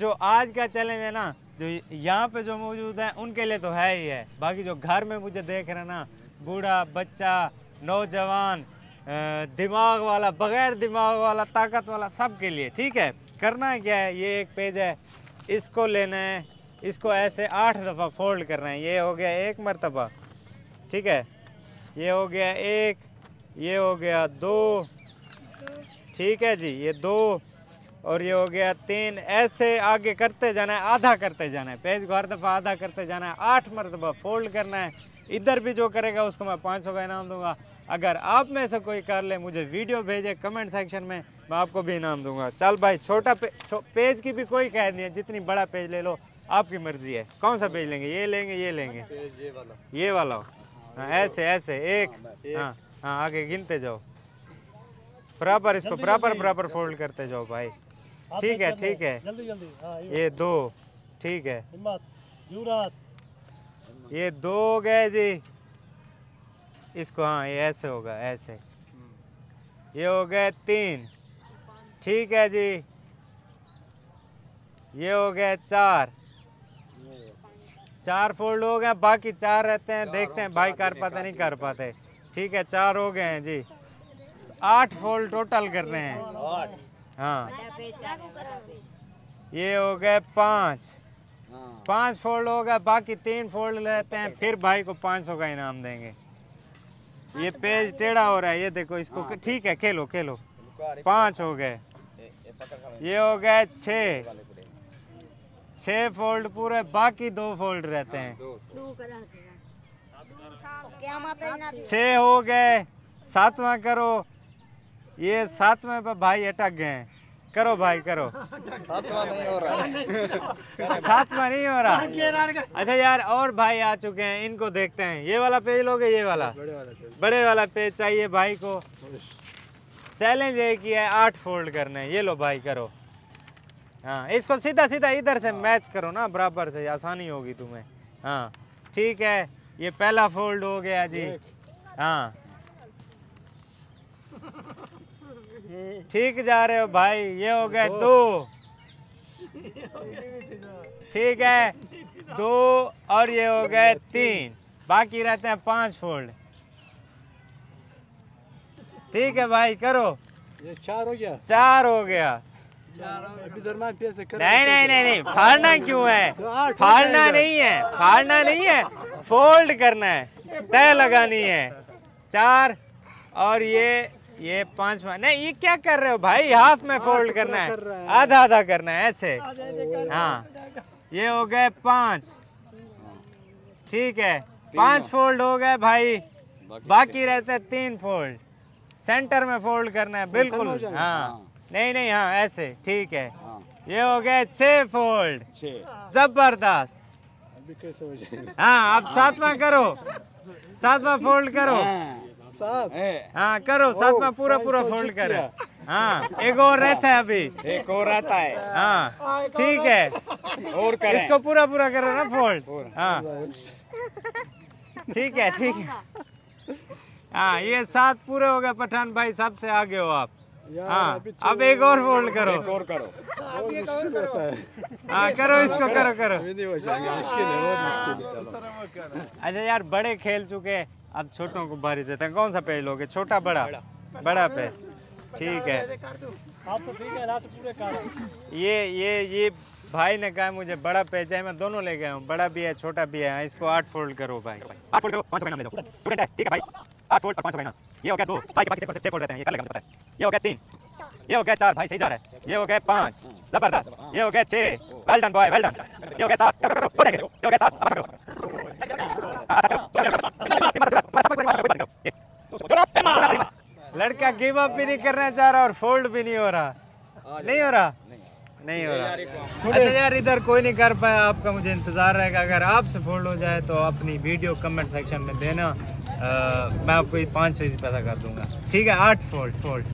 जो आज का चैलेंज है ना जो यहाँ पे जो मौजूद है उनके लिए तो है ही है बाकी जो घर में मुझे देख रहे ना बूढ़ा बच्चा नौजवान दिमाग वाला बगैर दिमाग वाला ताकत वाला सब के लिए ठीक है करना है क्या है ये एक पेज है इसको लेना है इसको ऐसे आठ दफ़ा फोल्ड करना है ये हो गया एक मरतबा ठीक है ये हो गया एक ये हो गया दो ठीक है जी ये दो और ये हो गया तीन ऐसे आगे करते जाना है आधा करते जाना है पेज को हर दफ़ा आधा करते जाना है आठ मरतबा फोल्ड करना है इधर भी जो करेगा उसको मैं पाँच सौ का इनाम दूंगा अगर आप में से कोई कर ले मुझे वीडियो भेजे कमेंट सेक्शन में मैं आपको भी इनाम दूंगा चल भाई छोटा पे, छो, पेज की भी कोई कह नहीं है जितनी बड़ा पेज ले लो आपकी मर्जी है कौन सा पेज लेंगे ये लेंगे ये लेंगे ये वाला हाँ ऐसे ऐसे हाँ, एक हाँ हाँ आगे गिनते जाओ बराबर इसको बराबर बराबर फोल्ड करते जाओ भाई ठीक है ठीक है जल्दी जल्दी हाँ, ये दो ठीक है हिम्मत ये दो हो गए जी इसको हाँ ये ऐसे होगा ऐसे ये हो गए तीन ठीक है जी ये हो गए चार चार फोल्ड हो गए बाकी चार रहते हैं देखते हैं भाई कर पाते नहीं कर पाते ठीक है चार हो गए हैं जी आठ फोल्ड टोटल कर रहे हैं हाँ ये हो गए पाँच हाँ। पाँच फोल्ड हो गए बाकी तीन फोल्ड लेते हैं हाँ। फिर भाई को पाँच सौ का इनाम देंगे हाँ, ये तो पेज टेढ़ा हो रहा है ये देखो इसको ठीक है खेलो खेलो पाँच हो गए ये हो गए छ छः फोल्ड पूरे बाकी दो फोल्ड रहते हैं छः हो गए सातवां करो ये साथ में भाई अटक गए करो भाई करो सातवा नहीं हो रहा सातवा नहीं हो रहा अच्छा यार और भाई आ चुके हैं इनको देखते हैं ये वाला पेज लोगे ये वाला बड़े वाला पेज चाहिए भाई को चैलेंज ये की है आठ फोल्ड करने ये लो भाई करो हाँ इसको सीधा सीधा इधर से मैच हाँ। करो ना बराबर से आसानी होगी तुम्हें हाँ ठीक है ये पहला फोल्ड हो गया जी हाँ ठीक जा रहे हो भाई ये हो गए दो ठीक है दो और ये हो गए तीन बाकी रहते हैं पांच फोल्ड ठीक है भाई करो ये चार हो गया चार हो गया नहीं नहीं नहीं नहीं फाड़ना क्यों है तो फाड़ना नहीं है फाड़ना नहीं है फोल्ड करना है तय लगानी है चार और ये ये पांच नहीं ये क्या कर रहे हो भाई हाफ में फोल्ड करना है आधा आधा करना है ऐसे हाँ ये हो गए पांच ठीक है पांच फोल्ड हो गए भाई बाकी रहते तीन फोल्ड सेंटर में फोल्ड करना है बिल्कुल हाँ।, हाँ नहीं नहीं हाँ ऐसे ठीक है हाँ। ये हो गए छह फोल्ड जबरदस्त हाँ आप सातवा करो सातवा फोल्ड करो हाँ। हाँ करो साथ में पूरा पूरा फोल्ड करो हाँ एक और रहता है अभी एक और रहता है हाँ, हाँ ठीक है और करें इसको पूरा पूरा करो ना फोल्ड हाँ ठीक है ठीक है हाँ ये सात पूरे हो गए पठान भाई सबसे आगे हो आप हाँ तो अब एक और फोल्ड करो एक और करो हाँ करो इसको करो करो अच्छा यार बड़े खेल चुके आप छोटों को भारी देते हैं कौन सा पेज लोगे छोटा बड़ा बड़ा पेज ठीक है ये ये ये भाई ने कहा मुझे बड़ा पेज है मैं दोनों ले गया हूँ बड़ा भी है छोटा भी है इसको आठ फोल्ड करो भाई आठ फोल्ड पाँच महीना ठीक है ये हो गया दो भाई फोल्ड रहते हैं ये कल पता है ये हो गया तीन ये हो गया चार भाई सही जा रहा है ये हो गया पाँच जबरदस्त ये हो गया छः well done boy well done ये हो गया सात ये हो गया सात लड़का गिव अप भी नहीं करना चाह रहा और फोल्ड भी नहीं हो रहा नहीं हो रहा नहीं हो रहा अच्छा यार इधर कोई नहीं कर पाया आपका मुझे इंतज़ार रहेगा अगर आपसे फोल्ड हो जाए तो अपनी वीडियो कमेंट सेक्शन में देना आ, मैं आपको पाँच सौ पैसा कर दूंगा ठीक है आठ फोल्ड फोल्ड